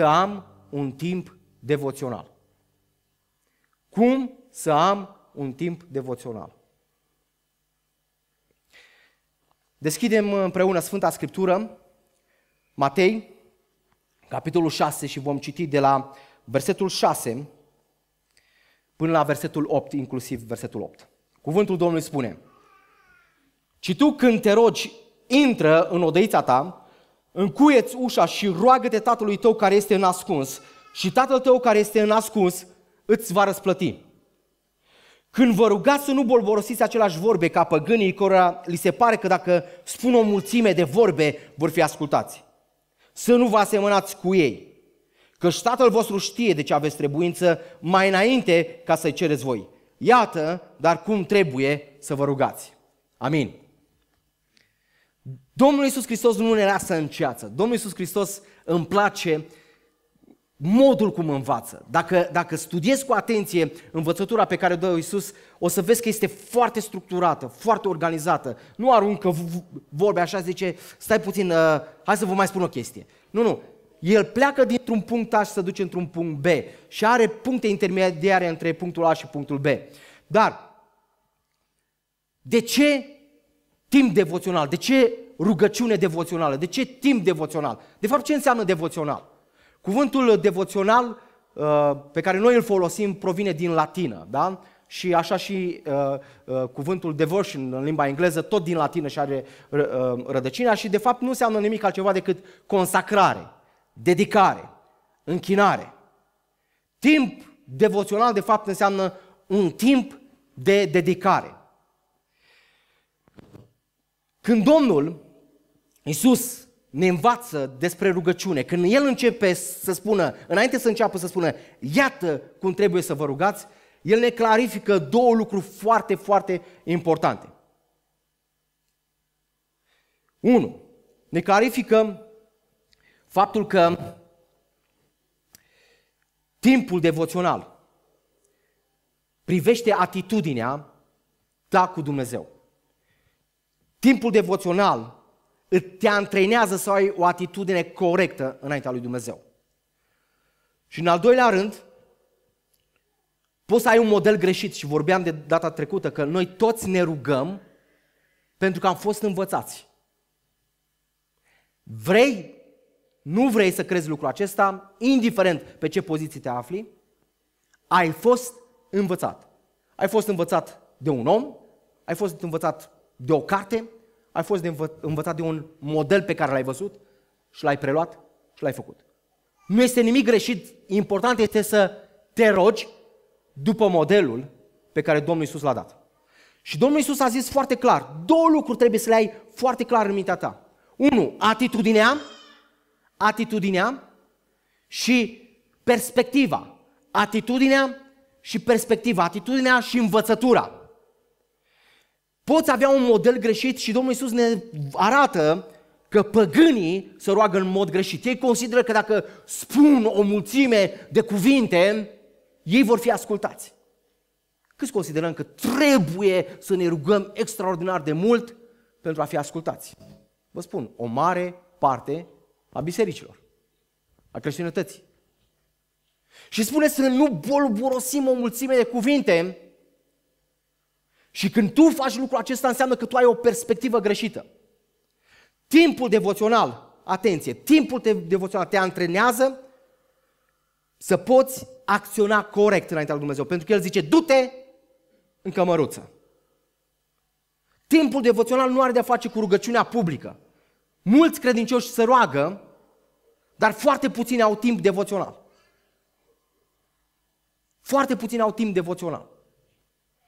să am un timp devoțional? Cum să am un timp devoțional? Deschidem împreună Sfânta Scriptură, Matei, capitolul 6 și vom citi de la versetul 6 până la versetul 8, inclusiv versetul 8. Cuvântul Domnului spune, Ci tu când te rogi, intră în odăița ta încuieți ușa și roagă-te tatălui tău care este ascuns, și tatăl tău care este ascuns îți va răsplăti. Când vă rugați să nu bolborosiți același vorbe ca păgânii cărora li se pare că dacă spun o mulțime de vorbe vor fi ascultați. Să nu vă asemănați cu ei, că și tatăl vostru știe de ce aveți trebuință mai înainte ca să-i cereți voi. Iată, dar cum trebuie să vă rugați. Amin. Domnul Iisus Hristos nu ne lasă în ceață. Domnul Iisus Hristos îmi place modul cum învață. Dacă, dacă studiezi cu atenție învățătura pe care o dă Iisus, o să vezi că este foarte structurată, foarte organizată. Nu aruncă vorbe așa, zice, stai puțin, uh, hai să vă mai spun o chestie. Nu, nu, el pleacă dintr-un punct A și se duce într-un punct B și are puncte intermediare între punctul A și punctul B. Dar de ce Timp devoțional. De ce rugăciune devoțională? De ce timp devoțional? De fapt, ce înseamnă devoțional? Cuvântul devoțional uh, pe care noi îl folosim provine din latină, da? Și așa și uh, uh, cuvântul devotion în limba engleză, tot din latină și are rădăcina și de fapt nu înseamnă nimic altceva decât consacrare, dedicare, închinare. Timp devoțional de fapt înseamnă un timp de dedicare. Când Domnul Iisus ne învață despre rugăciune, când El începe să spună, înainte să înceapă să spună, iată cum trebuie să vă rugați, El ne clarifică două lucruri foarte, foarte importante. Unu, Ne clarifică faptul că timpul devoțional privește atitudinea ta cu Dumnezeu. Timpul devoțional te antrenează să ai o atitudine corectă înaintea lui Dumnezeu. Și în al doilea rând, poți să ai un model greșit și vorbeam de data trecută că noi toți ne rugăm pentru că am fost învățați. Vrei, nu vrei să crezi lucrul acesta, indiferent pe ce poziție te afli, ai fost învățat. Ai fost învățat de un om, ai fost învățat de o carte, ai fost de învă- învățat de un model pe care l-ai văzut și l-ai preluat și l-ai făcut. Nu este nimic greșit, important este să te rogi după modelul pe care Domnul Isus l-a dat. Și Domnul Isus a zis foarte clar, două lucruri trebuie să le ai foarte clar în mintea ta. Unu, atitudinea, atitudinea și perspectiva. Atitudinea și perspectiva, atitudinea și învățătura. Poți avea un model greșit și Domnul Iisus ne arată că păgânii se roagă în mod greșit. Ei consideră că dacă spun o mulțime de cuvinte, ei vor fi ascultați. Câți considerăm că trebuie să ne rugăm extraordinar de mult pentru a fi ascultați? Vă spun, o mare parte a bisericilor, a creștinătății. Și spune să nu bolborosim o mulțime de cuvinte, și când tu faci lucrul acesta, înseamnă că tu ai o perspectivă greșită. Timpul devoțional, atenție, timpul devoțional te antrenează să poți acționa corect înaintea lui Dumnezeu. Pentru că El zice, du-te în cămăruță. Timpul devoțional nu are de-a face cu rugăciunea publică. Mulți credincioși se roagă, dar foarte puțini au timp devoțional. Foarte puțini au timp devoțional.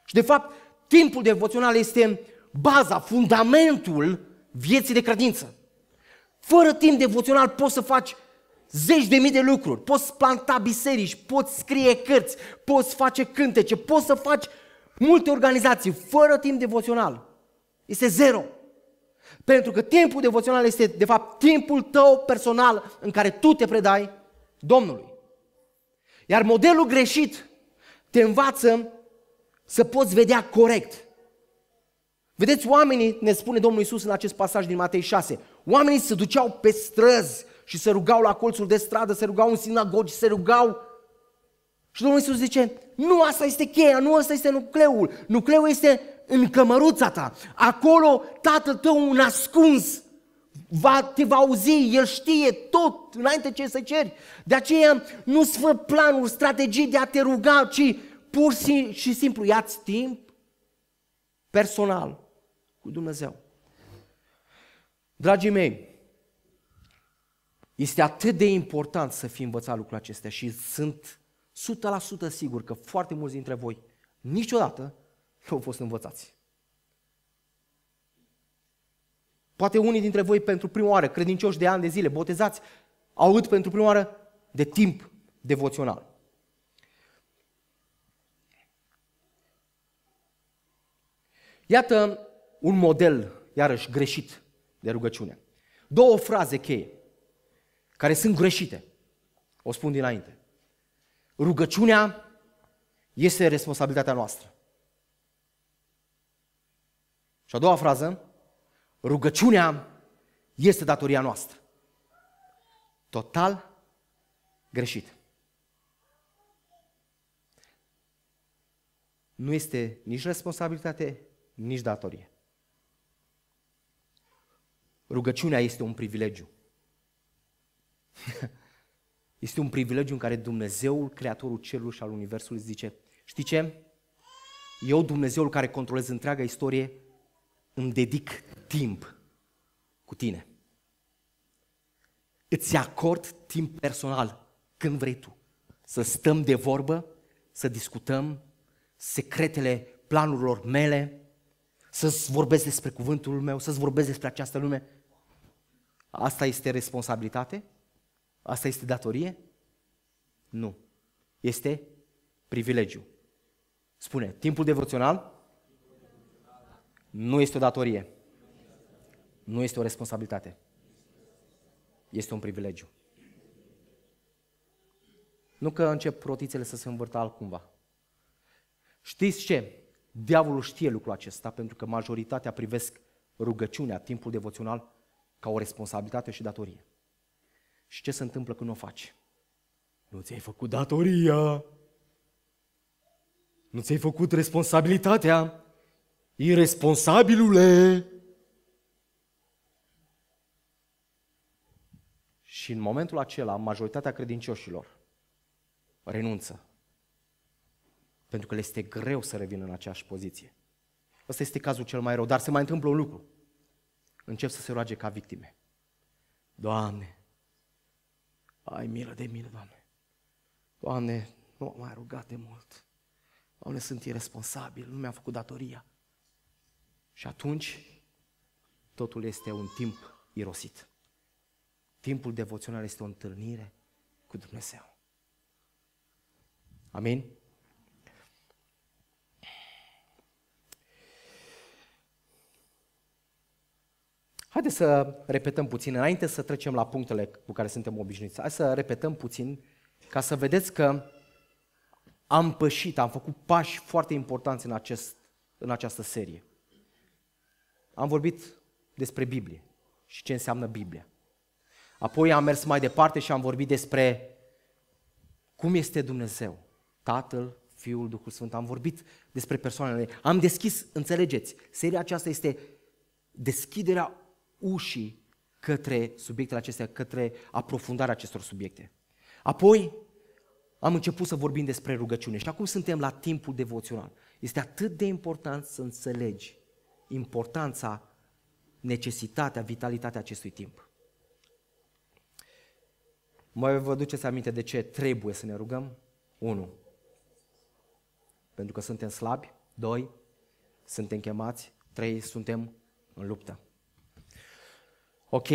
Și de fapt, Timpul devoțional este baza, fundamentul vieții de credință. Fără timp devoțional poți să faci zeci de mii de lucruri. Poți planta biserici, poți scrie cărți, poți face cântece, poți să faci multe organizații fără timp devoțional. Este zero. Pentru că timpul devoțional este, de fapt, timpul tău personal în care tu te predai Domnului. Iar modelul greșit te învață să poți vedea corect. Vedeți, oamenii, ne spune Domnul Isus în acest pasaj din Matei 6, oamenii se duceau pe străzi și se rugau la colțul de stradă, se rugau în sinagogi, se rugau. Și Domnul Isus zice, nu asta este cheia, nu asta este nucleul. Nucleul este în cămăruța ta. Acolo tatăl tău un ascuns va, te va auzi, el știe tot înainte ce să ceri. De aceea nu-ți fă planuri, strategii de a te ruga, ci pur și simplu iați timp personal cu Dumnezeu. Dragii mei, este atât de important să fii învățat lucrul acestea și sunt 100% sigur că foarte mulți dintre voi niciodată nu au fost învățați. Poate unii dintre voi pentru prima oară, credincioși de ani de zile, botezați, aud pentru prima oară de timp devoțional. Iată un model, iarăși, greșit de rugăciune. Două fraze cheie, care sunt greșite. O spun dinainte. Rugăciunea este responsabilitatea noastră. Și a doua frază, rugăciunea este datoria noastră. Total greșit. Nu este nici responsabilitate nici datorie. Rugăciunea este un privilegiu. este un privilegiu în care Dumnezeul, Creatorul cerului și al Universului, zice, știi ce? Eu, Dumnezeul care controlez întreaga istorie, îmi dedic timp cu tine. Îți acord timp personal, când vrei tu, să stăm de vorbă, să discutăm secretele planurilor mele, să-ți vorbesc despre cuvântul meu, să-ți vorbesc despre această lume. Asta este responsabilitate? Asta este datorie? Nu. Este privilegiu. Spune, timpul devoțional nu este o datorie. Nu este o responsabilitate. Este un privilegiu. Nu că încep rotițele să se învârtă altcumva. Știți ce? Diavolul știe lucrul acesta pentru că majoritatea privesc rugăciunea, timpul devoțional, ca o responsabilitate și datorie. Și ce se întâmplă când o faci? Nu ți-ai făcut datoria, nu ți-ai făcut responsabilitatea, irresponsabilule! Și în momentul acela, majoritatea credincioșilor renunță pentru că le este greu să revină în aceeași poziție. Ăsta este cazul cel mai rău, dar se mai întâmplă un lucru. Încep să se roage ca victime. Doamne, ai milă de mine, Doamne. Doamne, nu am mai rugat de mult. Doamne, sunt irresponsabil, nu mi-am făcut datoria. Și atunci, totul este un timp irosit. Timpul devoțional este o întâlnire cu Dumnezeu. Amin? Haideți să repetăm puțin, înainte să trecem la punctele cu care suntem obișnuiți. Hai să repetăm puțin ca să vedeți că am pășit, am făcut pași foarte importanți în, acest, în această serie. Am vorbit despre Biblie și ce înseamnă Biblia. Apoi am mers mai departe și am vorbit despre cum este Dumnezeu, Tatăl, Fiul, Duhul Sfânt. Am vorbit despre persoanele. Am deschis, înțelegeți, seria aceasta este deschiderea ușii către subiectele acestea, către aprofundarea acestor subiecte. Apoi am început să vorbim despre rugăciune și acum suntem la timpul devoțional. Este atât de important să înțelegi importanța, necesitatea, vitalitatea acestui timp. Mai vă duceți aminte de ce trebuie să ne rugăm? 1. Pentru că suntem slabi. 2. Suntem chemați. 3. Suntem în luptă. Ok.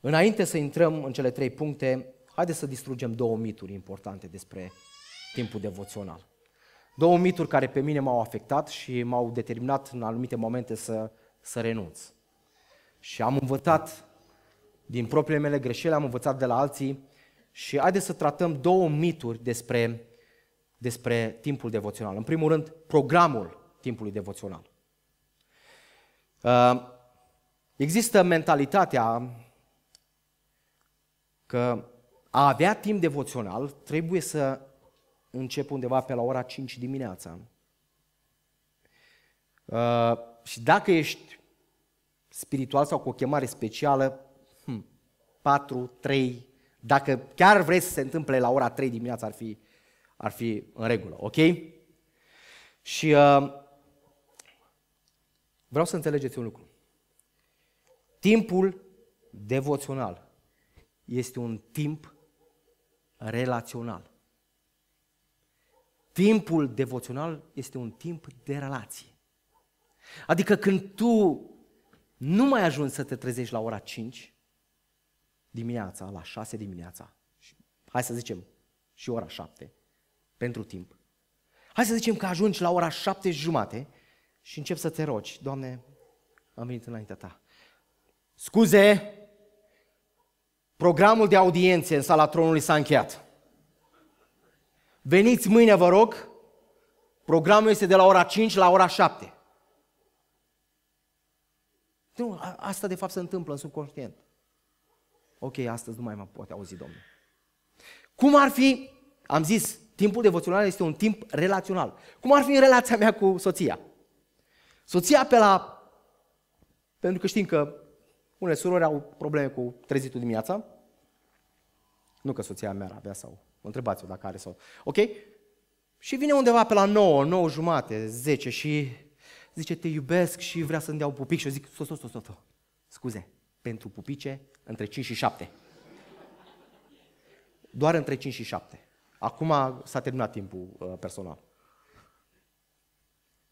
Înainte să intrăm în cele trei puncte, haideți să distrugem două mituri importante despre timpul devoțional. Două mituri care pe mine m-au afectat și m-au determinat în anumite momente să, să renunț. Și am învățat din propriile mele greșeli, am învățat de la alții și haideți să tratăm două mituri despre, despre timpul devoțional. În primul rând, programul timpului devoțional. Uh, există mentalitatea că a avea timp devoțional trebuie să încep undeva pe la ora 5 dimineața. Uh, și dacă ești spiritual sau cu o chemare specială, 4, hmm, 3, dacă chiar vrei să se întâmple la ora 3 dimineața, ar fi, ar fi în regulă, ok? Și uh, Vreau să înțelegeți un lucru. Timpul devoțional este un timp relațional. Timpul devoțional este un timp de relație. Adică când tu nu mai ajungi să te trezești la ora 5 dimineața, la 6 dimineața, hai să zicem și ora 7, pentru timp. Hai să zicem că ajungi la ora 7 jumate și încep să te rogi. Doamne, am venit înaintea ta. Scuze, programul de audiențe în sala tronului s-a încheiat. Veniți mâine, vă rog. Programul este de la ora 5 la ora 7. Nu, asta de fapt se întâmplă în subconștient. Ok, astăzi nu mai mă poate auzi Domnul. Cum ar fi, am zis, timpul devoțional este un timp relațional. Cum ar fi în relația mea cu soția? Soția pe la... Pentru că știm că unele surori au probleme cu trezitul dimineața. Nu că soția mea avea sau... Întrebați-o dacă are sau... Ok? Și vine undeva pe la 9, 9 jumate, 10 și zice te iubesc și vrea să-mi dea un pupic și eu zic stop, stop, stop, stop, scuze, pentru pupice între 5 și 7. Doar între 5 și 7. Acum s-a terminat timpul uh, personal.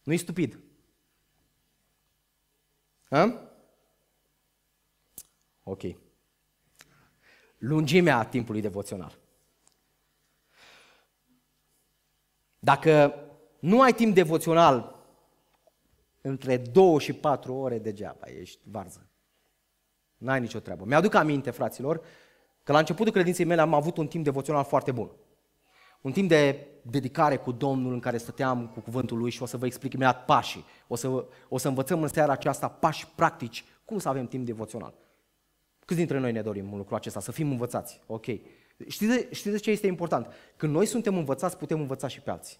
Nu i stupid. Ha? Ok. Lungimea timpului devoțional. Dacă nu ai timp devoțional între 2 și 4 ore degeaba, ești varză. N-ai nicio treabă. Mi-aduc aminte, fraților, că la începutul credinței mele am avut un timp devoțional foarte bun. Un timp de dedicare cu Domnul în care stăteam cu cuvântul Lui și o să vă explic imediat pașii. O să, o să învățăm în seara aceasta pași practici, cum să avem timp devoțional. Câți dintre noi ne dorim un lucru acesta, să fim învățați, ok. Știți de, știți de ce este important? Când noi suntem învățați, putem învăța și pe alții.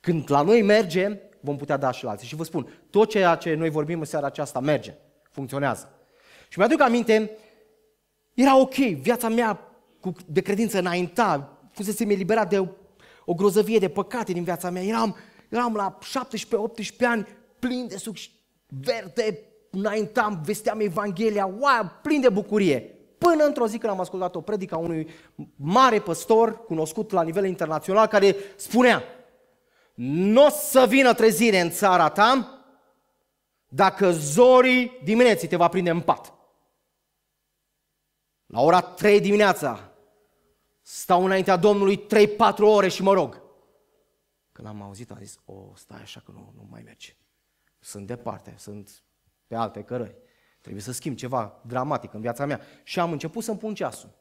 Când la noi merge, vom putea da și la alții. Și vă spun, tot ceea ce noi vorbim în seara aceasta merge, funcționează. Și mi-aduc aminte, era ok, viața mea de credință înainta, fusesem eliberat de o, o grozăvie de păcate din viața mea. Eram, eram la 17-18 ani plin de suc verde, înaintam, vesteam Evanghelia, wow, plin de bucurie. Până într-o zi când am ascultat o predică a unui mare păstor cunoscut la nivel internațional care spunea nu o să vină trezire în țara ta dacă zorii dimineții te va prinde în pat. La ora 3 dimineața stau înaintea Domnului 3-4 ore și mă rog. Când am auzit, am zis, o, stai așa că nu, nu mai merge. Sunt departe, sunt pe alte cărări. Trebuie să schimb ceva dramatic în viața mea. Și am început să-mi pun ceasul.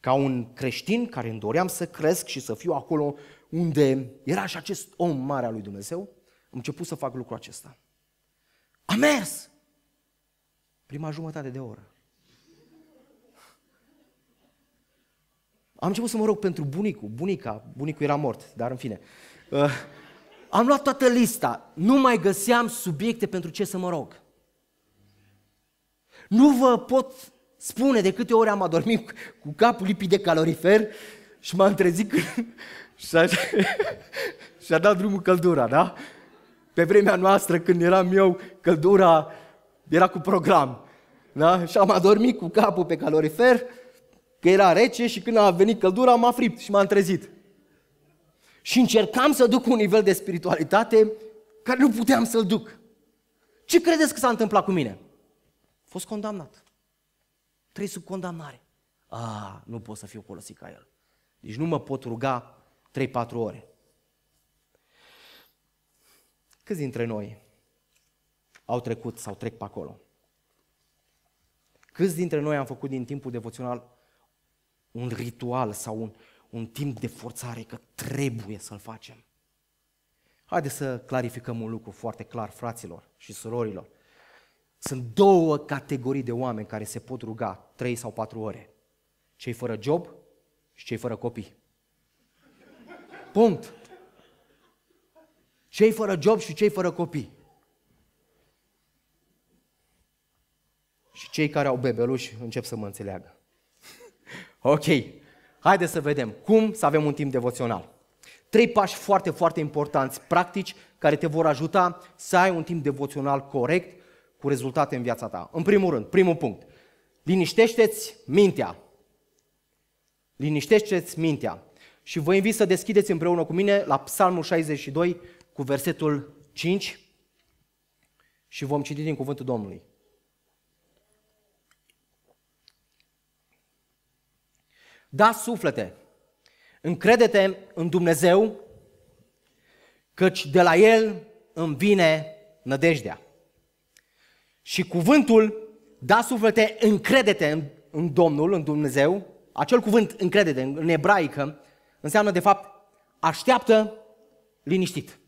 Ca un creștin care îmi doream să cresc și să fiu acolo unde era și acest om mare al lui Dumnezeu, am început să fac lucrul acesta. Am mers! Prima jumătate de oră. Am început să mă rog pentru bunicul, bunica, bunicul era mort, dar în fine. Uh, am luat toată lista, nu mai găseam subiecte pentru ce să mă rog. Nu vă pot spune de câte ori am adormit cu, capul lipit de calorifer și m-am trezit când... și, a, și a dat drumul căldura, da? Pe vremea noastră, când eram eu, căldura era cu program. Da? Și am adormit cu capul pe calorifer că era rece și când a venit căldura m-a fript și m-am trezit. Și încercam să duc un nivel de spiritualitate care nu puteam să-l duc. Ce credeți că s-a întâmplat cu mine? A fost condamnat. Trei sub condamnare. A, nu pot să fiu folosit ca el. Deci nu mă pot ruga 3-4 ore. Câți dintre noi au trecut sau trec pe acolo? Câți dintre noi am făcut din timpul devoțional un ritual sau un, un timp de forțare, că trebuie să-l facem. Haideți să clarificăm un lucru foarte clar, fraților și surorilor. Sunt două categorii de oameni care se pot ruga trei sau patru ore. Cei fără job și cei fără copii. Punct. Cei fără job și cei fără copii. Și cei care au bebeluși încep să mă înțeleagă. Ok, haideți să vedem cum să avem un timp devoțional. Trei pași foarte, foarte importanți, practici, care te vor ajuta să ai un timp devoțional corect cu rezultate în viața ta. În primul rând, primul punct, liniștește-ți mintea. Liniștește-ți mintea. Și vă invit să deschideți împreună cu mine la Psalmul 62 cu versetul 5 și vom citi din cuvântul Domnului. Da, suflete, încredete în Dumnezeu, căci de la El îmi vine nădejdea. Și cuvântul, da, suflete, încredete în, în Domnul, în Dumnezeu, acel cuvânt încredete în ebraică, înseamnă de fapt așteaptă liniștit.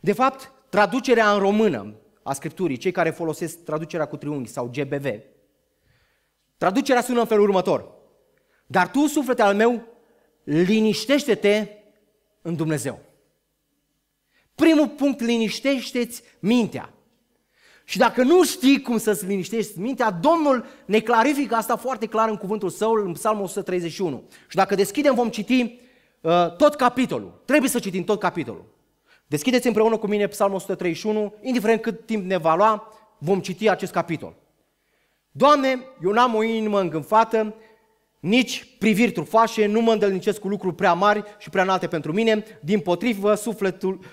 De fapt, traducerea în română a Scripturii, cei care folosesc traducerea cu triunghi sau GBV, traducerea sună în felul următor – dar tu, suflete al meu, liniștește-te în Dumnezeu. Primul punct, liniștește-ți mintea. Și dacă nu știi cum să-ți liniștești mintea, Domnul ne clarifică asta foarte clar în cuvântul său, în Psalmul 131. Și dacă deschidem, vom citi uh, tot capitolul. Trebuie să citim tot capitolul. Deschideți împreună cu mine Psalmul 131, indiferent cât timp ne va lua, vom citi acest capitol. Doamne, eu n-am o inimă îngânfată nici priviri trufașe, nu mă îndelnicesc cu lucruri prea mari și prea înalte pentru mine, din potrivă sufletul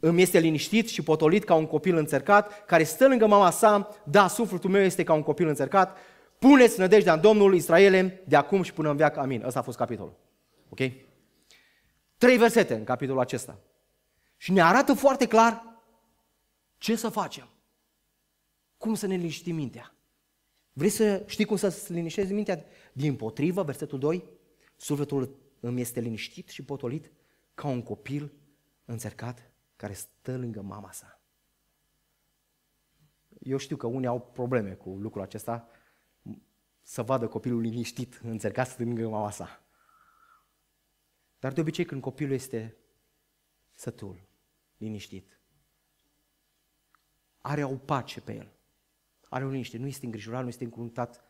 îmi este liniștit și potolit ca un copil înțercat, care stă lângă mama sa, da, sufletul meu este ca un copil înțercat. puneți nădejdea în Domnul Israele de acum și până în veac, amin. Ăsta a fost capitolul. Ok? Trei versete în capitolul acesta. Și ne arată foarte clar ce să facem. Cum să ne liniștim mintea. Vrei să știi cum să-ți liniștezi mintea? Din potrivă, versetul 2, sufletul îmi este liniștit și potolit ca un copil încercat care stă lângă mama sa. Eu știu că unii au probleme cu lucrul acesta, să vadă copilul liniștit, înțercat stând lângă mama sa. Dar de obicei când copilul este sătul, liniștit, are o pace pe el, are o liniște, nu este îngrijorat, nu este încruntat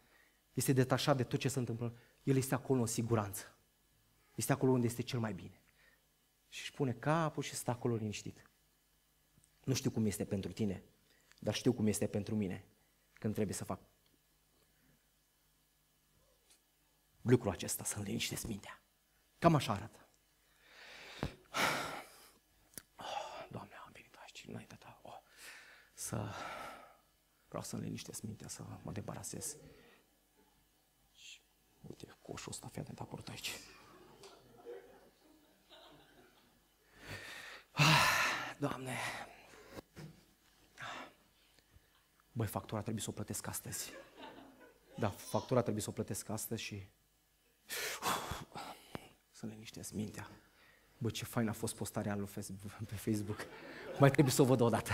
este detașat de tot ce se întâmplă, el este acolo în siguranță. Este acolo unde este cel mai bine. Și își pune capul și stă acolo liniștit. Nu știu cum este pentru tine, dar știu cum este pentru mine când trebuie să fac lucrul acesta, să-mi liniștesc mintea. Cam așa arată. Oh, Doamne, am venit aici, înaintea ta. Oh, să... Vreau să-mi liniștesc mintea, să mă debarasez coșul ăsta, fii atent, apărut aici. Ah, Doamne, băi, factura trebuie să o plătesc astăzi. Da, factura trebuie să o plătesc astăzi și să liniștesc mintea. Bă, ce fain a fost postarea lui pe Facebook. Mai trebuie să o văd dată.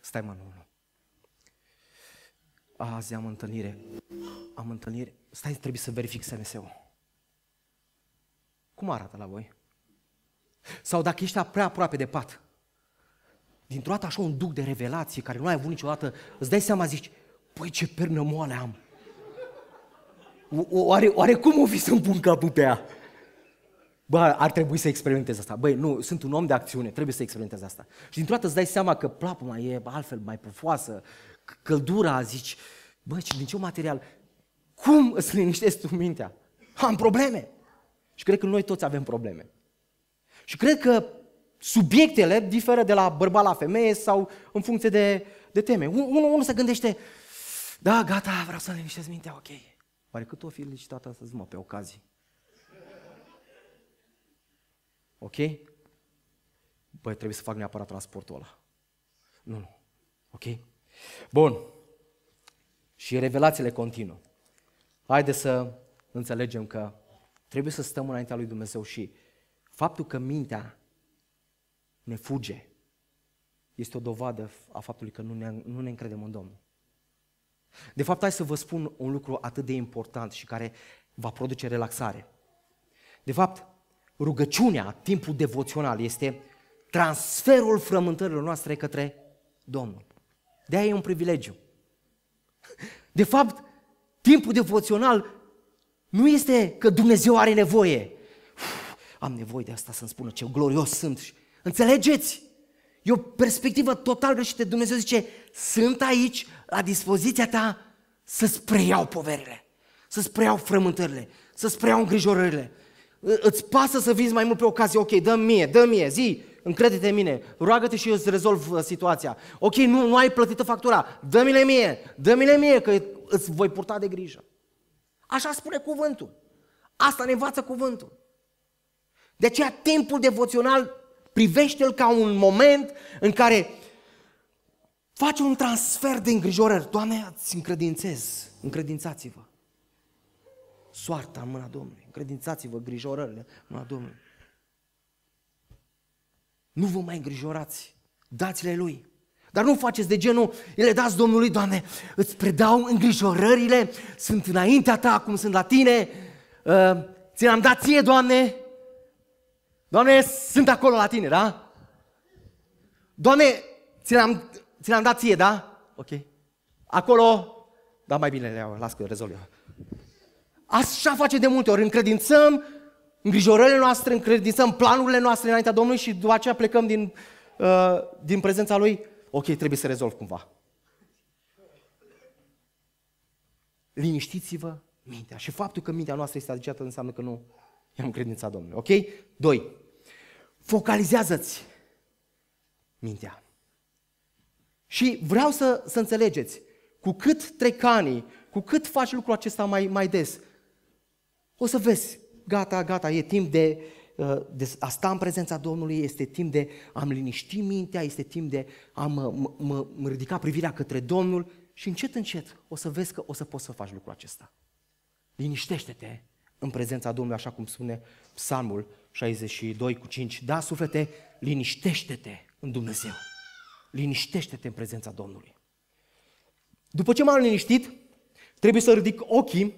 Stai mă, nu, nu. Azi am întâlnire am întâlniri, stai, trebuie să verific SMS-ul. Cum arată la voi? Sau dacă ești prea aproape de pat, dintr-o dată așa un duc de revelație care nu ai avut niciodată, îți dai seama, zici, păi ce pernă moale am. Oare, oare cum o fi să-mi pun capul pe ea? Bă, ar trebui să experimentez asta. Băi, nu, sunt un om de acțiune, trebuie să experimentez asta. Și dintr-o dată îți dai seama că plapuma e altfel, mai pufoasă, căldura, zici, băi, din ce material? Cum îți liniștești tu mintea? Am probleme. Și cred că noi toți avem probleme. Și cred că subiectele diferă de la bărbat la femeie sau în funcție de, de teme. Unul unu se gândește, da, gata, vreau să liniștesc mintea, ok. Oare cât o fi licitată astăzi, mă, pe ocazie? Ok? Băi, trebuie să fac neapărat transportul ăla. Nu, nu. Ok? Bun. Și revelațiile continuă. Haideți să înțelegem că trebuie să stăm înaintea lui Dumnezeu și faptul că mintea ne fuge este o dovadă a faptului că nu ne, nu ne încredem în Domnul. De fapt, hai să vă spun un lucru atât de important și care va produce relaxare. De fapt, rugăciunea, timpul devoțional, este transferul frământărilor noastre către Domnul. De aia e un privilegiu. De fapt, Timpul devoțional nu este că Dumnezeu are nevoie. Uf, am nevoie de asta să-mi spună ce glorios sunt. Înțelegeți? E o perspectivă total greșită. Dumnezeu zice, sunt aici, la dispoziția ta, să-ți preiau poverile, să-ți preiau frământările, să-ți preiau îngrijorările. Îți pasă să vinzi mai mult pe ocazie, ok, dă mie, dă mie, zi, încrede-te în mine, roagă-te și eu îți rezolv uh, situația. Ok, nu, nu ai plătită factura, dă-mi-le mie, dă-mi-le mie, că îți voi purta de grijă. Așa spune cuvântul. Asta ne învață cuvântul. De aceea timpul devoțional privește-l ca un moment în care faci un transfer de îngrijorări. Doamne, îți încredințez, încredințați-vă. Soarta în mâna Domnului, încredințați-vă îngrijorările în mâna Domnului. Nu vă mai îngrijorați, dați-le Lui. Dar nu faceți de genul, le dați Domnului, Doamne, îți predau îngrijorările, sunt înaintea Ta, acum sunt la Tine, ă, ți am dat Ție, Doamne, Doamne, sunt acolo la Tine, da? Doamne, ți l am ți am dat Ție, da? Ok. Acolo, da, mai bine le las că rezolv eu. Așa face de multe ori, încredințăm îngrijorările noastre, încredințăm planurile noastre înaintea Domnului și după aceea plecăm din, uh, din prezența Lui ok, trebuie să rezolv cumva. Liniștiți-vă mintea. Și faptul că mintea noastră este agitată înseamnă că nu i-am credința Domnului. Ok? Doi. Focalizează-ți mintea. Și vreau să, să înțelegeți, cu cât trecanii, cu cât faci lucrul acesta mai, mai des, o să vezi, gata, gata, e timp de, Uh, a sta în prezența Domnului, este timp de a-mi liniști mintea, este timp de a mă, mă, mă ridica privirea către Domnul și încet, încet o să vezi că o să poți să faci lucrul acesta. Liniștește-te în prezența Domnului, așa cum spune Psalmul 62 cu 5. Da, suflete, liniștește-te în Dumnezeu. Liniștește-te în prezența Domnului. După ce m-am liniștit, trebuie să ridic ochii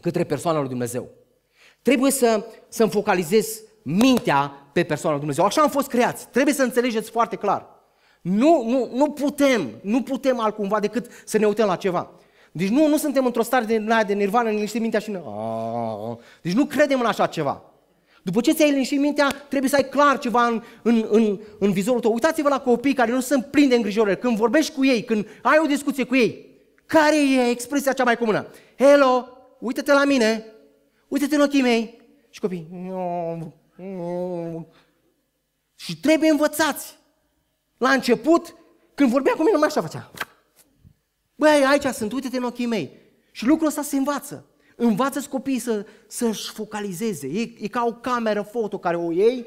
către persoana lui Dumnezeu. Trebuie să, să-mi focalizez mintea pe persoana lui Dumnezeu. Așa am fost creați. Trebuie să înțelegeți foarte clar. Nu, nu, nu putem, nu putem altcumva decât să ne uităm la ceva. Deci nu, nu suntem într-o stare de, de nirvană, ne liniștim mintea și ne... Deci nu credem în așa ceva. După ce ți-ai liniștit mintea, trebuie să ai clar ceva în, în, în, în vizorul tău. Uitați-vă la copii care nu sunt plini de îngrijorări. Când vorbești cu ei, când ai o discuție cu ei, care e expresia cea mai comună? Hello, uite te la mine, Uite-te în ochii mei. Și copii. Și trebuie învățați. La început, când vorbea cu mine, mai așa făcea. Băi, aici sunt, uite-te în ochii mei. Și lucrul ăsta se învață. învață copiii să, să-și focalizeze. E, e ca o cameră foto care o iei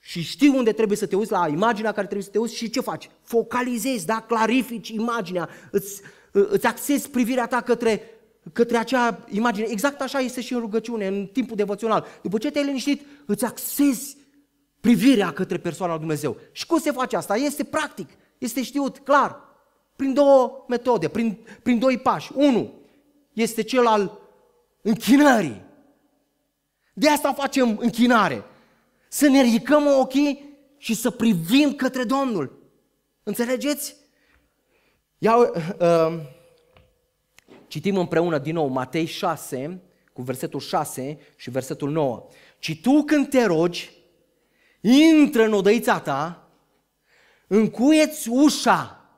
și știi unde trebuie să te uiți, la imaginea care trebuie să te uiți și ce faci? Focalizezi, da? Clarifici imaginea, îți, îți accesi privirea ta către către acea imagine. Exact așa este și în rugăciune, în timpul devoțional. După ce te-ai liniștit, îți axezi privirea către persoana lui Dumnezeu. Și cum se face asta? Este practic, este știut, clar. Prin două metode, prin, prin doi pași. Unu, este cel al închinării. De asta facem închinare. Să ne ridicăm ochii și să privim către Domnul. Înțelegeți? Ia, uh, Citim împreună din nou Matei 6, cu versetul 6 și versetul 9. Ci tu când te rogi, intră în odăița ta, încuieți ușa.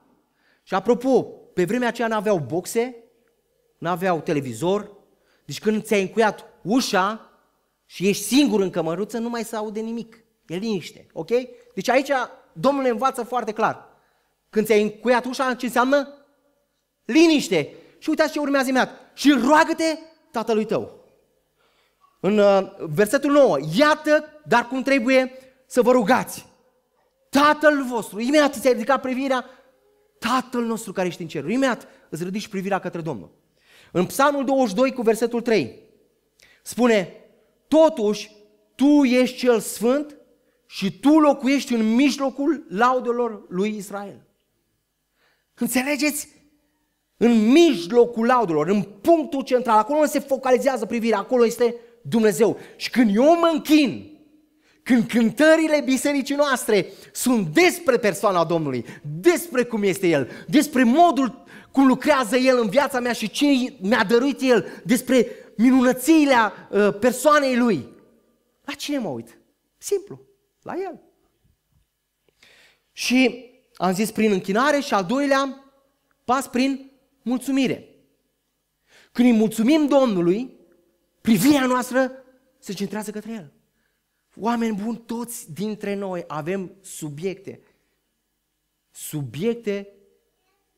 Și apropo, pe vremea aceea n-aveau boxe, n-aveau televizor, deci când ți-ai încuiat ușa și ești singur în cămăruță, nu mai se aude nimic. E liniște, ok? Deci aici Domnul ne învață foarte clar. Când ți-ai încuiat ușa, ce înseamnă? Liniște. Și uitați ce urmează imediat. Și roagă-te tatălui tău. În uh, versetul 9, iată, dar cum trebuie să vă rugați. Tatăl vostru, imediat ți-ai ridicat privirea, Tatăl nostru care ești în cer. Imediat îți ridici privirea către Domnul. În Psalmul 22 cu versetul 3 spune, totuși tu ești cel sfânt și tu locuiești în mijlocul laudelor lui Israel. Înțelegeți în mijlocul laudelor, în punctul central, acolo unde se focalizează privirea, acolo este Dumnezeu. Și când eu mă închin, când cântările bisericii noastre sunt despre persoana Domnului, despre cum este El, despre modul cum lucrează El în viața mea și ce mi-a dăruit El, despre minunățiile uh, persoanei Lui, la cine mă uit? Simplu, la El. Și am zis prin închinare și al doilea pas prin mulțumire. Când îi mulțumim Domnului, privirea noastră se centrează către El. Oameni buni, toți dintre noi avem subiecte. Subiecte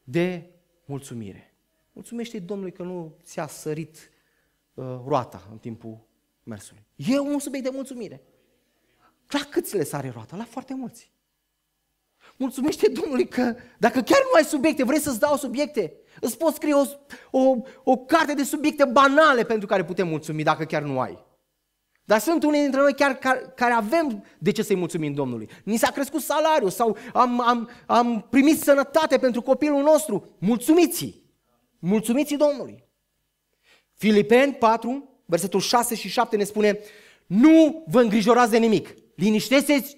de mulțumire. Mulțumește Domnului că nu ți-a sărit uh, roata în timpul mersului. E un subiect de mulțumire. La câți le sare roata? La foarte mulți. Mulțumește Domnului că dacă chiar nu ai subiecte, vrei să-ți dau subiecte, Îți poți scrie o, o, o carte de subiecte banale pentru care putem mulțumi dacă chiar nu ai. Dar sunt unii dintre noi chiar care, care avem de ce să-i mulțumim Domnului. Ni s-a crescut salariul sau am, am, am primit sănătate pentru copilul nostru. Mulțumiți-i! Mulțumiți Domnului! Filipeni 4, versetul 6 și 7 ne spune Nu vă îngrijorați de nimic. Linișteți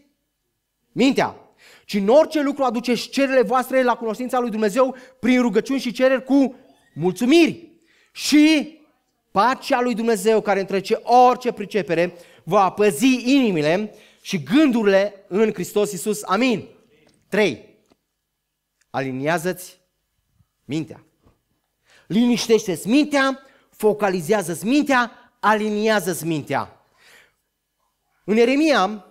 mintea ci în orice lucru aduceți cererile voastre la cunoștința lui Dumnezeu prin rugăciuni și cereri cu mulțumiri. Și pacea lui Dumnezeu care întrece orice pricepere va păzi inimile și gândurile în Hristos Iisus. Amin. 3. Aliniază-ți mintea. Liniștește-ți mintea, focalizează-ți mintea, aliniază-ți mintea. În Eremia,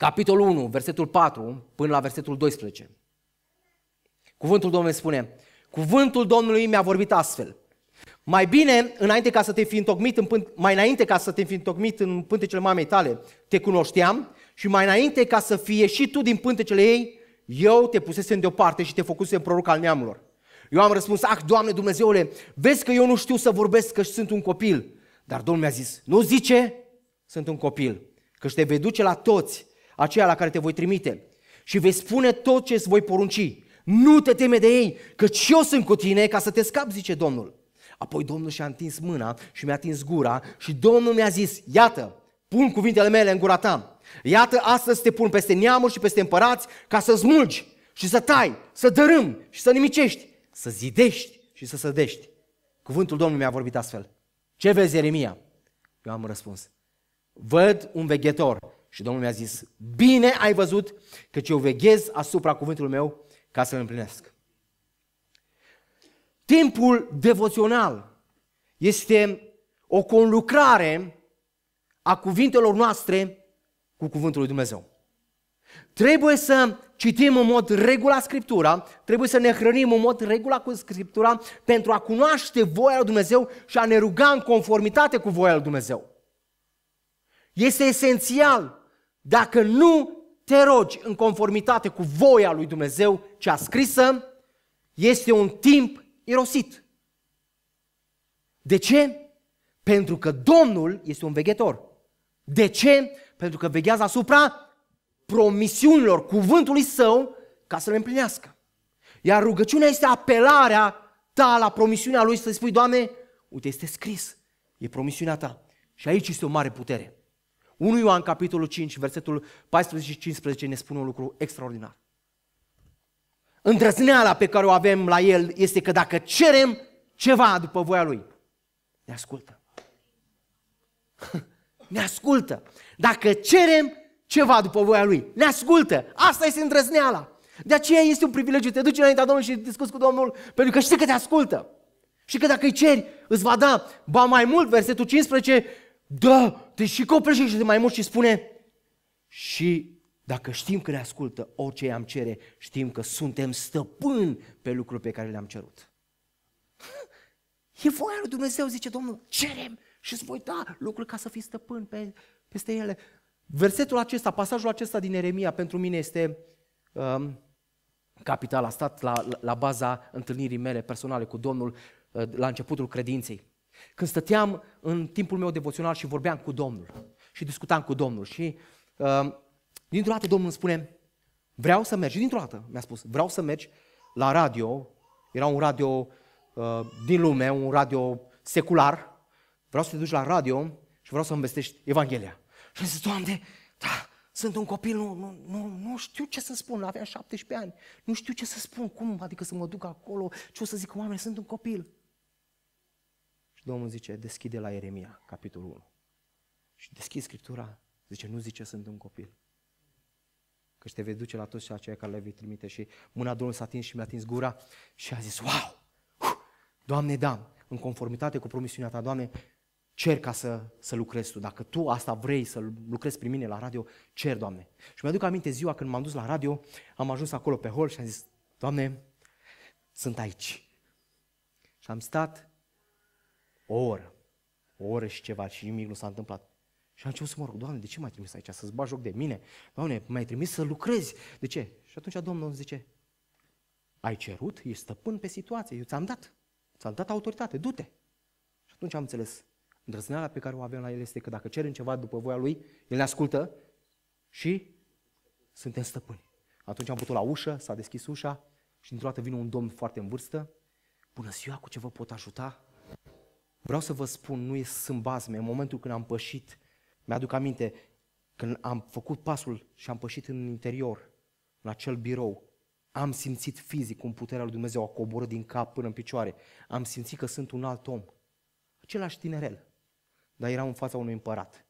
capitolul 1, versetul 4 până la versetul 12. Cuvântul Domnului spune, cuvântul Domnului mi-a vorbit astfel. Mai bine, înainte ca să te fi întocmit în pânt- mai înainte ca să te fi întocmit în pântecele mamei tale, te cunoșteam și mai înainte ca să fie și tu din pântecele ei, eu te pusesem deoparte și te făcusem proroc al neamurilor. Eu am răspuns, ah, Doamne Dumnezeule, vezi că eu nu știu să vorbesc, că sunt un copil. Dar Domnul mi-a zis, nu zice, sunt un copil, că te vei duce la toți aceea la care te voi trimite și vei spune tot ce îți voi porunci. Nu te teme de ei, și eu sunt cu tine ca să te scapi, zice Domnul. Apoi Domnul și-a întins mâna și mi-a atins gura și Domnul mi-a zis, iată, pun cuvintele mele în gura ta. Iată, astăzi te pun peste neamuri și peste împărați ca să smulgi și să tai, să dărâm și să nimicești, să zidești și să sădești. Cuvântul Domnului mi-a vorbit astfel. Ce vezi, Ieremia? Eu am răspuns. Văd un veghetor și Domnul mi-a zis, bine ai văzut că eu veghez asupra cuvântului meu ca să-l împlinesc. Timpul devoțional este o conlucrare a cuvintelor noastre cu cuvântul lui Dumnezeu. Trebuie să citim în mod regulat Scriptura, trebuie să ne hrănim în mod regulat cu Scriptura pentru a cunoaște voia lui Dumnezeu și a ne ruga în conformitate cu voia lui Dumnezeu. Este esențial dacă nu te rogi în conformitate cu voia lui Dumnezeu ce a scrisă, este un timp irosit. De ce? Pentru că Domnul este un veghetor. De ce? Pentru că veghează asupra promisiunilor cuvântului său ca să le împlinească. Iar rugăciunea este apelarea ta la promisiunea lui să-i spui, Doamne, uite, este scris, e promisiunea ta. Și aici este o mare putere. 1 Ioan, capitolul 5, versetul 14 și 15 ne spune un lucru extraordinar. Îndrăzneala pe care o avem la el este că dacă cerem ceva după voia lui, ne ascultă. ne ascultă. Dacă cerem ceva după voia lui, ne ascultă. Asta este îndrăzneala. De aceea este un privilegiu. Te duci înaintea Domnului și discuți cu Domnul pentru că știi că te ascultă. Și că dacă îi ceri, îți va da, ba mai mult, versetul 15, da, te și copleșește de mai mult și spune și dacă știm că ne ascultă orice i-am cere, știm că suntem stăpâni pe lucruri pe care le-am cerut. E voia lui Dumnezeu, zice Domnul, cerem și îți voi da lucruri ca să fii stăpân pe, peste ele. Versetul acesta, pasajul acesta din Eremia pentru mine este um, capital, a stat la, la, la baza întâlnirii mele personale cu Domnul uh, la începutul credinței. Când stăteam în timpul meu devoțional și vorbeam cu Domnul și discutam cu Domnul și uh, dintr-o dată Domnul îmi spune, vreau să mergi, dintr-o dată mi-a spus, vreau să mergi la radio, era un radio uh, din lume, un radio secular, vreau să te duci la radio și vreau să învestești Evanghelia. Și am zis, Doamne, da, sunt un copil, nu, nu, nu, nu știu ce să spun, aveam 17 ani, nu știu ce să spun, cum, adică să mă duc acolo, ce o să zic oamenii, sunt un copil. Domnul zice, deschide la Ieremia, capitolul 1. Și deschide Scriptura, zice, nu zice, sunt un copil. Că te vei duce la toți aceia care le vei trimite și mâna Domnului s-a atins și mi-a atins gura și a zis, wow, Doamne, da, în conformitate cu promisiunea ta, Doamne, cer ca să, să lucrezi Tu. Dacă Tu asta vrei să lucrezi prin mine la radio, cer, Doamne. Și mi-aduc aminte ziua când m-am dus la radio, am ajuns acolo pe hol și am zis, Doamne, sunt aici. Și am stat o oră, o oră și ceva și nimic nu s-a întâmplat. Și am început să mă rog, Doamne, de ce m-ai trimis aici? Să-ți bagi joc de mine? Doamne, m-ai trimis să lucrezi. De ce? Și atunci Domnul zice, ai cerut, ești stăpân pe situație, eu ți-am dat. Ți-am dat autoritate, du-te. Și atunci am înțeles, îndrăzneala pe care o avem la el este că dacă cerem ceva după voia lui, el ne ascultă și suntem stăpâni. Atunci am putut la ușă, s-a deschis ușa și dintr-o dată vine un domn foarte în vârstă. Bună ziua, cu ce vă pot ajuta? Vreau să vă spun, nu e sâmbazme, în momentul când am pășit, mi-aduc aminte, când am făcut pasul și am pășit în interior, în acel birou, am simțit fizic cum puterea lui Dumnezeu a coborât din cap până în picioare. Am simțit că sunt un alt om. Același tinerel. Dar eram în fața unui împărat.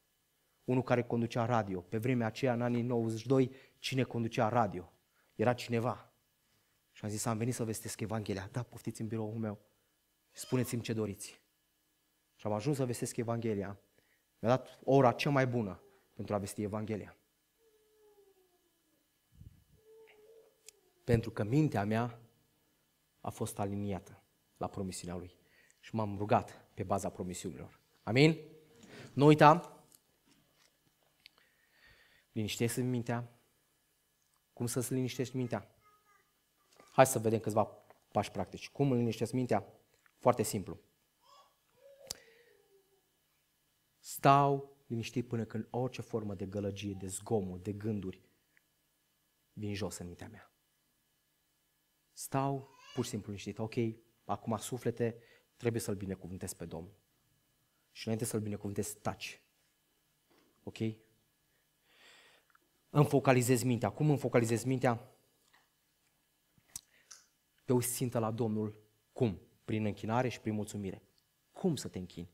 Unul care conducea radio. Pe vremea aceea, în anii 92, cine conducea radio? Era cineva. Și am zis, am venit să vestesc Evanghelia. Da, poftiți în biroul meu. Spuneți-mi ce doriți. Și am ajuns să vestesc Evanghelia. Mi-a dat ora cea mai bună pentru a vesti Evanghelia. Pentru că mintea mea a fost aliniată la promisiunea Lui. Și m-am rugat pe baza promisiunilor. Amin? Nu uita, liniștește mintea. Cum să-ți liniștești mintea? Hai să vedem câțiva pași practici. Cum îmi liniștesc mintea? Foarte simplu. Stau liniștit până când orice formă de gălăgie, de zgomot, de gânduri vin jos în mintea mea. Stau pur și simplu liniștit. Ok, acum suflete, trebuie să-L binecuvântez pe Domnul. Și înainte să-L binecuvântez, taci. Ok? Îmi focalizez mintea. Cum îmi focalizez mintea? Pe o țintă la Domnul. Cum? Prin închinare și prin mulțumire. Cum să te închini?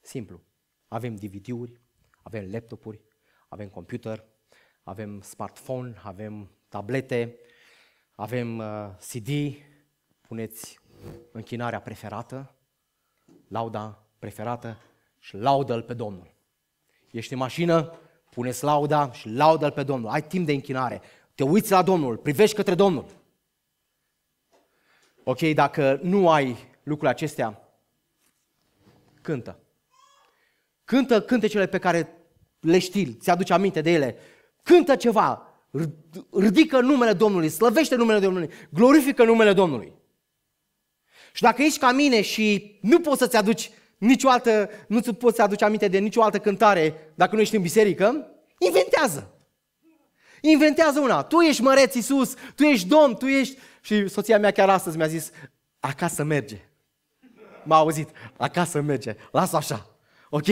Simplu. Avem DVD-uri, avem laptopuri, avem computer, avem smartphone, avem tablete, avem uh, CD, puneți închinarea preferată, lauda preferată și laudă-L pe Domnul. Ești în mașină, puneți lauda și laudă-L pe Domnul. Ai timp de închinare, te uiți la Domnul, privești către Domnul. Ok, dacă nu ai lucrurile acestea, cântă. Cântă cântecele pe care le știi, ți aduce aminte de ele. Cântă ceva, ridică numele Domnului, slăvește numele Domnului, glorifică numele Domnului. Și dacă ești ca mine și nu poți să-ți aduci nicio altă, nu ți poți să aduci aminte de nicio altă cântare dacă nu ești în biserică, inventează. Inventează una. Tu ești măreț Iisus, tu ești domn, tu ești... Și soția mea chiar astăzi mi-a zis, acasă merge. M-a auzit, acasă merge, lasă așa. Ok?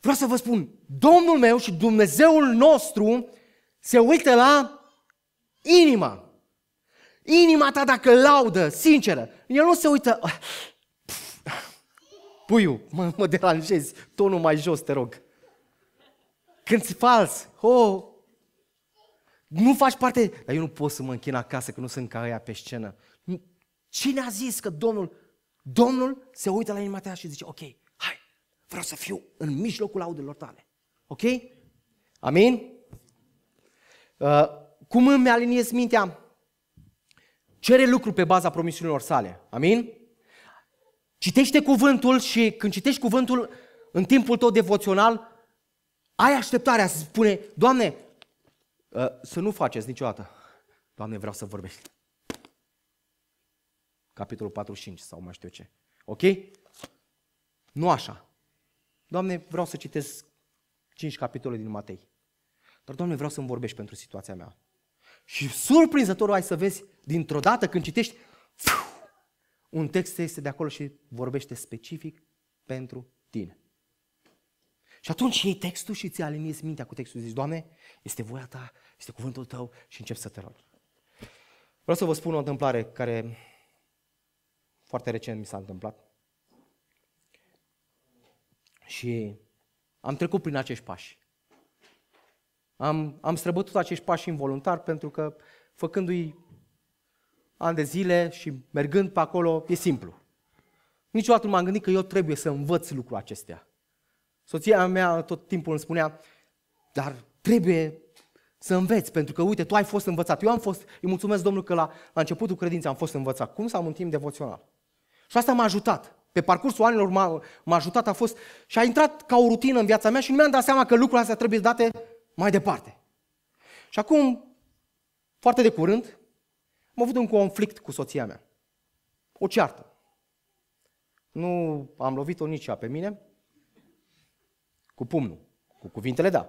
Vreau să vă spun, Domnul meu și Dumnezeul nostru se uită la inima. Inima ta dacă laudă, sinceră, el nu se uită... Ah, puiu, mă, mă deranjezi, tonul mai jos, te rog. ți fals, oh, nu faci parte, dar eu nu pot să mă închin acasă, că nu sunt ca aia pe scenă. Cine a zis că Domnul Domnul se uită la inima ta și zice, ok, hai, vreau să fiu în mijlocul audelor tale. Ok? Amin? Uh, cum îmi aliniez mintea? Cere lucru pe baza promisiunilor sale. Amin? Citește cuvântul și când citești cuvântul în timpul tău devoțional, ai așteptarea să spune, Doamne, uh, să nu faceți niciodată. Doamne, vreau să vorbești capitolul 45 sau mai știu ce. Ok? Nu așa. Doamne, vreau să citesc 5 capitole din Matei. Dar, Doamne, vreau să-mi vorbești pentru situația mea. Și surprinzător ai să vezi, dintr-o dată când citești, un text este de acolo și vorbește specific pentru tine. Și atunci iei textul și ți aliniezi mintea cu textul. Zici, Doamne, este voia ta, este cuvântul tău și încep să te rogi. Vreau să vă spun o întâmplare care foarte recent mi s-a întâmplat. Și am trecut prin acești pași. Am, am străbătut acești pași involuntar pentru că făcându-i ani de zile și mergând pe acolo, e simplu. Niciodată nu m-am gândit că eu trebuie să învăț lucrul acestea. Soția mea tot timpul îmi spunea, dar trebuie să înveți, pentru că uite, tu ai fost învățat. Eu am fost, îi mulțumesc Domnul că la, la începutul credinței am fost învățat. Cum să am un timp devoțional? Și asta m-a ajutat. Pe parcursul anilor m-a, m-a ajutat, a fost și a intrat ca o rutină în viața mea și nu mi-am dat seama că lucrurile astea trebuie date mai departe. Și acum, foarte de curând, am avut un conflict cu soția mea. O ceartă. Nu am lovit-o nici ea pe mine. Cu pumnul. Cu cuvintele, da.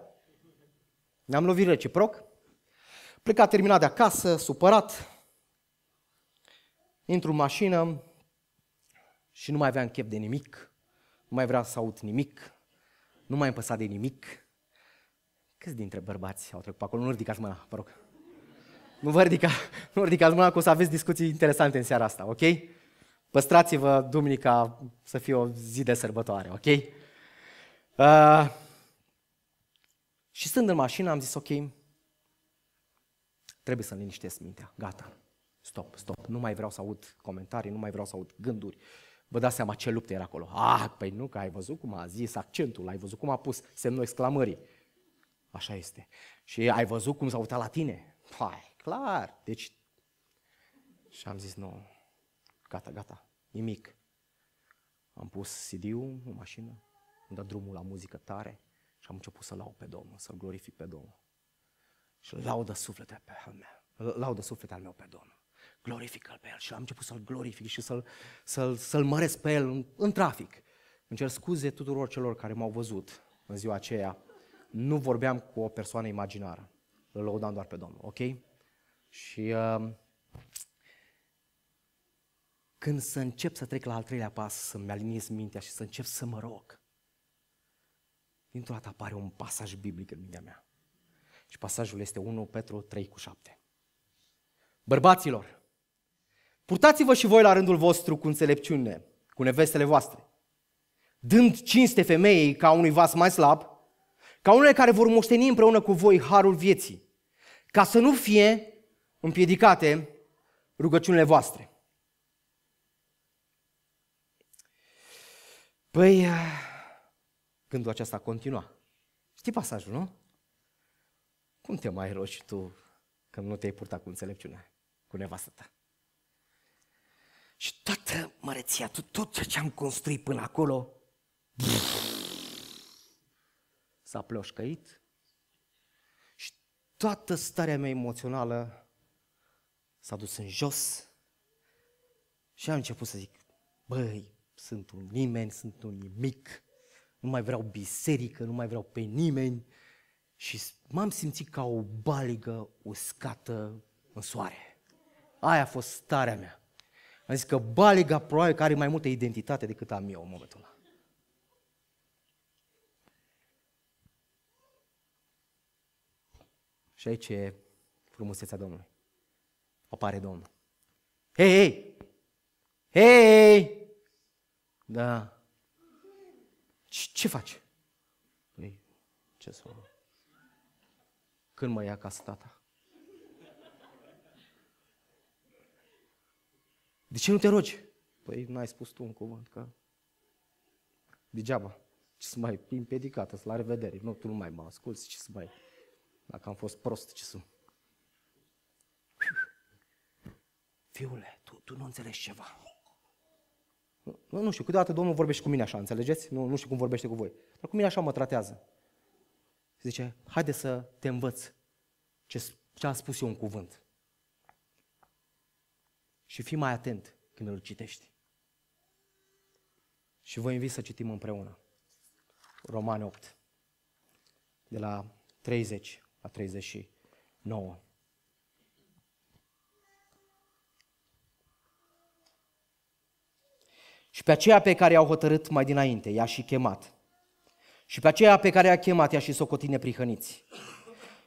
Ne-am lovit reciproc. Plecat terminat de acasă, supărat. Intru în mașină, și nu mai aveam chef de nimic, nu mai vreau să aud nimic, nu mai împăsa de nimic. Câți dintre bărbați au trecut pe acolo? Nu ridicați mâna, vă rog. Nu vă ridica, nu ridicați mâna că o să aveți discuții interesante în seara asta, ok? Păstrați-vă duminica să fie o zi de sărbătoare, ok? Uh, și stând în mașină am zis, ok, trebuie să-mi liniștesc mintea, gata, stop, stop, nu mai vreau să aud comentarii, nu mai vreau să aud gânduri, uh, Vă dați seama ce luptă era acolo. Ah, păi nu, că ai văzut cum a zis accentul, ai văzut cum a pus semnul exclamării. Așa este. Și ai văzut cum s-a uitat la tine. Pai, clar. Deci... Și am zis, nu, gata, gata, nimic. Am pus CD-ul în mașină, am dat drumul la muzică tare și am început să laud pe Domnul, să-L glorific pe Domnul. Și laudă sufletul pe al meu, laudă sufletul al meu pe Domnul glorifică-L pe El. Și am început să-L glorific și să-L, să-l, să-l măresc pe El în, în trafic. Îmi cer scuze tuturor celor care m-au văzut în ziua aceea. Nu vorbeam cu o persoană imaginară. Îl lăudam doar pe Domnul, ok? Și uh, când să încep să trec la al treilea pas, să-mi aliniez mintea și să încep să mă rog, dintr-o dată apare un pasaj biblic în mintea mea. Și pasajul este 1 Petru 3 cu 7. Bărbaților, purtați-vă și voi la rândul vostru cu înțelepciune, cu nevestele voastre, dând cinste femeii ca unui vas mai slab, ca unele care vor moșteni împreună cu voi harul vieții, ca să nu fie împiedicate rugăciunile voastre. Păi, eh, gândul acesta continua. Știi pasajul, nu? Cum te mai rogi tu când nu te-ai purtat cu înțelepciunea? cu nevastă ta. Și toată măreția, tot, tot ce am construit până acolo, s-a pleoșcăit și toată starea mea emoțională s-a dus în jos și am început să zic, băi, sunt un nimeni, sunt un nimic, nu mai vreau biserică, nu mai vreau pe nimeni și m-am simțit ca o baligă uscată în soare. Aia a fost starea mea. Am zis că baliga că are mai multă identitate decât am eu în momentul ăla. Și aici e frumusețea Domnului. Apare Domnul. Hei, hei! Hei! Da. Ce, ce faci? Ei, ce să Când mă ia ca tata? De ce nu te rogi? Păi n-ai spus tu un cuvânt, că degeaba. Ce să mai împiedicată, la revedere. Nu, tu nu mai mă asculți, ce să mai... Dacă am fost prost, ce sunt. Fiule, tu, tu nu înțelegi ceva. Nu, nu știu, câteodată Domnul vorbește cu mine așa, înțelegeți? Nu, nu știu cum vorbește cu voi. Dar cu mine așa mă tratează. Zice, haide să te învăț ce, ce am spus eu un cuvânt și fii mai atent când îl citești. Și vă invit să citim împreună. Romani 8, de la 30 la 39. Și pe aceea pe care i-au hotărât mai dinainte, i-a și chemat. Și pe aceea pe care i-a chemat, i-a și socotit neprihăniți.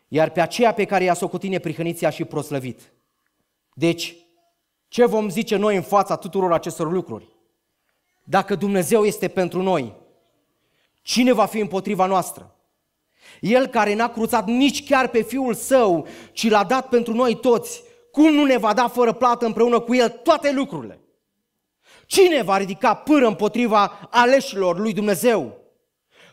Iar pe aceea pe care i-a socotit neprihăniți, i-a și proslăvit. Deci, ce vom zice noi în fața tuturor acestor lucruri? Dacă Dumnezeu este pentru noi, cine va fi împotriva noastră? El care n-a cruțat nici chiar pe Fiul Său, ci l-a dat pentru noi toți, cum nu ne va da fără plată împreună cu El toate lucrurile? Cine va ridica pâră împotriva aleșilor lui Dumnezeu?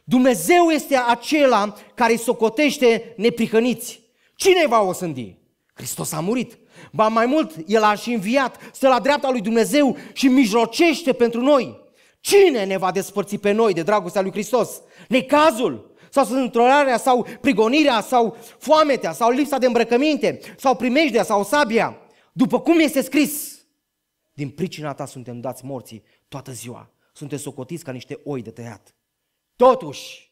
Dumnezeu este acela care îi socotește neprihăniți. Cine va osândi? Hristos a murit. Ba mai mult, El a și înviat, stă la dreapta lui Dumnezeu și mijlocește pentru noi. Cine ne va despărți pe noi de dragostea lui Hristos? Necazul, sau întrorarea, sau prigonirea, sau foametea, sau lipsa de îmbrăcăminte, sau primejdea, sau sabia. După cum este scris, din pricina ta suntem dați morții toată ziua. Suntem socotiți ca niște oi de tăiat. Totuși,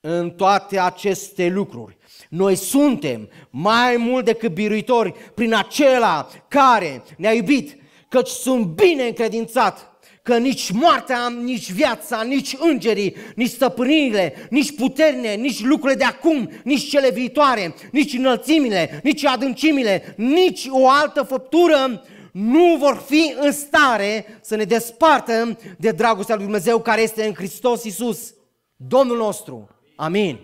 în toate aceste lucruri, noi suntem mai mult decât biruitori prin acela care ne-a iubit, căci sunt bine încredințat că nici moartea, nici viața, nici îngerii, nici stăpânirile, nici puterile, nici lucrurile de acum, nici cele viitoare, nici înălțimile, nici adâncimile, nici o altă făptură nu vor fi în stare să ne despartă de dragostea lui Dumnezeu care este în Hristos Isus, Domnul nostru. Amin.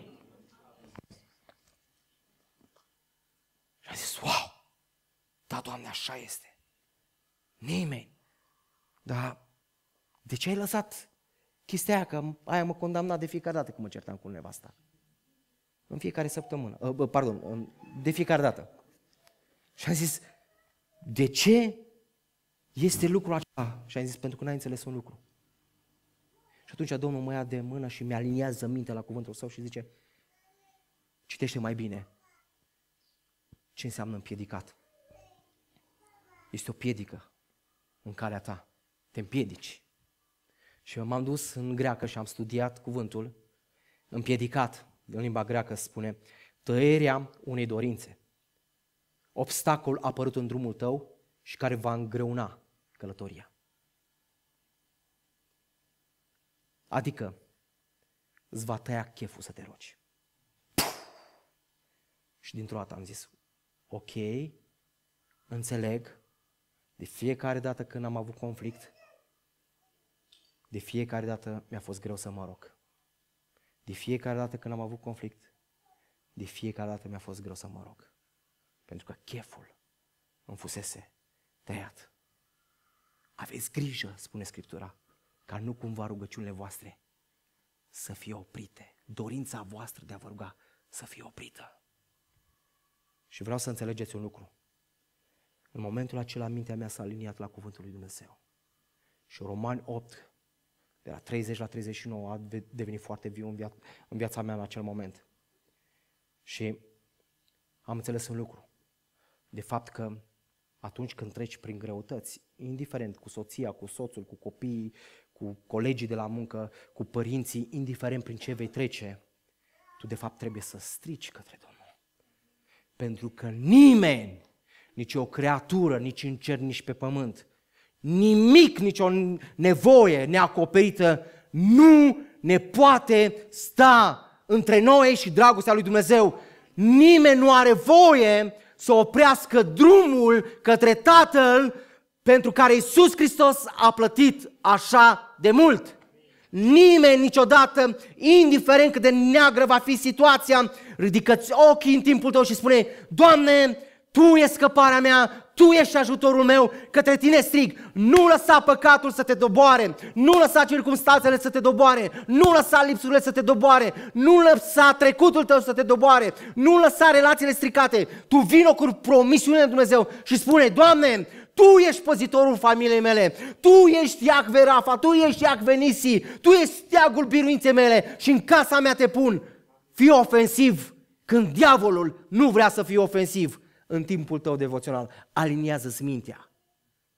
A zis, wow! Da, Doamne, așa este. Nimeni. Dar de ce ai lăsat chestia aia? Că aia mă condamna de fiecare dată când mă certam cu nevasta. În fiecare săptămână. Uh, pardon, de fiecare dată. Și am zis, de ce este lucrul acela? Și am zis, pentru că n-ai înțeles un lucru. Și atunci Domnul mă ia de mână și mi-aliniază mintea la cuvântul său și zice, citește mai bine, ce înseamnă împiedicat. Este o piedică în calea ta. Te împiedici. Și eu m-am dus în greacă și am studiat cuvântul împiedicat, în limba greacă spune, tăierea unei dorințe. Obstacol apărut în drumul tău și care va îngreuna călătoria. Adică îți va tăia cheful să te rogi. Și dintr-o dată am zis, ok, înțeleg, de fiecare dată când am avut conflict, de fiecare dată mi-a fost greu să mă rog. De fiecare dată când am avut conflict, de fiecare dată mi-a fost greu să mă rog. Pentru că cheful îmi fusese tăiat. Aveți grijă, spune Scriptura, ca nu cumva rugăciunile voastre să fie oprite. Dorința voastră de a vă ruga să fie oprită. Și vreau să înțelegeți un lucru. În momentul acela, mintea mea s-a aliniat la Cuvântul lui Dumnezeu. Și Romani 8, de la 30 la 39, a devenit foarte viu în, via- în viața mea în acel moment. Și am înțeles un lucru. De fapt că atunci când treci prin greutăți, indiferent cu soția, cu soțul, cu copiii, cu colegii de la muncă, cu părinții, indiferent prin ce vei trece, tu de fapt trebuie să strici către Dumnezeu. Pentru că nimeni, nici o creatură, nici în cer, nici pe pământ, nimic, nicio nevoie neacoperită nu ne poate sta între noi și dragostea lui Dumnezeu. Nimeni nu are voie să oprească drumul către Tatăl pentru care Isus Hristos a plătit așa de mult. Nimeni niciodată, indiferent cât de neagră va fi situația, ridică ochii în timpul tău și spune, Doamne, Tu ești scăparea mea, Tu ești ajutorul meu, către Tine strig. Nu lăsa păcatul să te doboare, nu lăsa circunstanțele să te doboare, nu lăsa lipsurile să te doboare, nu lăsa trecutul tău să te doboare, nu lăsa relațiile stricate. Tu vino cu promisiunea Dumnezeu și spune, Doamne, tu ești păzitorul familiei mele, Tu ești Iacve Rafa, Tu ești Iacve Nisi, Tu ești steagul biruinței mele și în casa mea te pun. Fii ofensiv când diavolul nu vrea să fie ofensiv în timpul tău devoțional. Aliniază-ți mintea.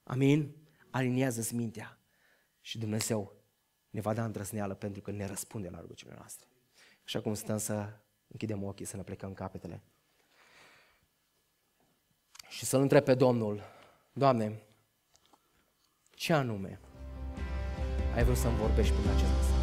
Amin? Aliniază-ți mintea. Și Dumnezeu ne va da îndrăzneală pentru că ne răspunde la rugăciunile noastre. Așa cum stăm să închidem ochii, să ne plecăm capetele. Și să-L întreb pe Domnul, Doamne, ce anume ai vrut să-mi vorbești prin acest mesaj?